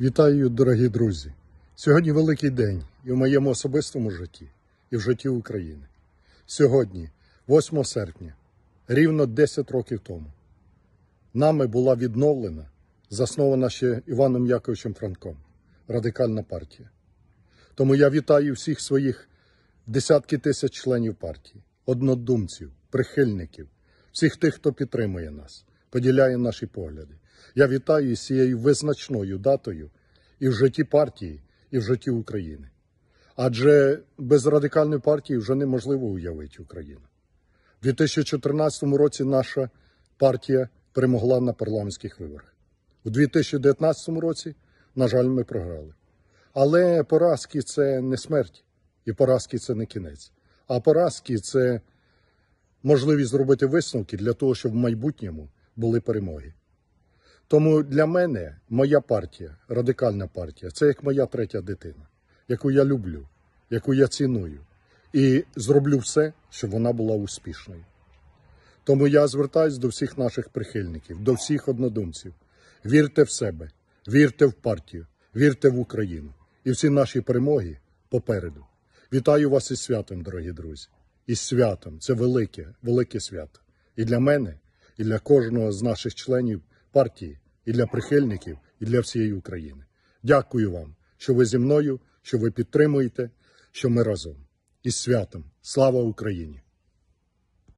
Вітаю, дорогі друзі! Сьогодні великий день і в моєму особистому житті, і в житті України. Сьогодні, 8 серпня, рівно 10 років тому, нами була відновлена, заснована ще Іваном Яковичем Франком, Радикальна партія. Тому я вітаю всіх своїх десятки тисяч членів партії, однодумців, прихильників, всіх тих, хто підтримує нас, поділяє наші погляди. Я вітаю з цією визначною датою і в житті партії, і в житті України. Адже без радикальної партії вже неможливо уявити Україну. У 2014 році наша партія перемогла на парламентських виборах. У 2019 році, на жаль, ми програли. Але поразки це не смерть, і поразки це не кінець. А поразки це можливість зробити висновки для того, щоб в майбутньому були перемоги. Тому для мене моя партія, радикальна партія, це як моя третя дитина, яку я люблю, яку я ціную, і зроблю все, щоб вона була успішною. Тому я звертаюся до всіх наших прихильників, до всіх однодумців. Вірте в себе, вірте в партію, вірте в Україну і всі наші перемоги попереду. Вітаю вас із святом, дорогі друзі, із святом. Це велике, велике свято. І для мене, і для кожного з наших членів партії, і для прихильників, і для всієї України. Дякую вам, що ви зі мною, що ви підтримуєте, що ми разом. Із святом. Слава Україні!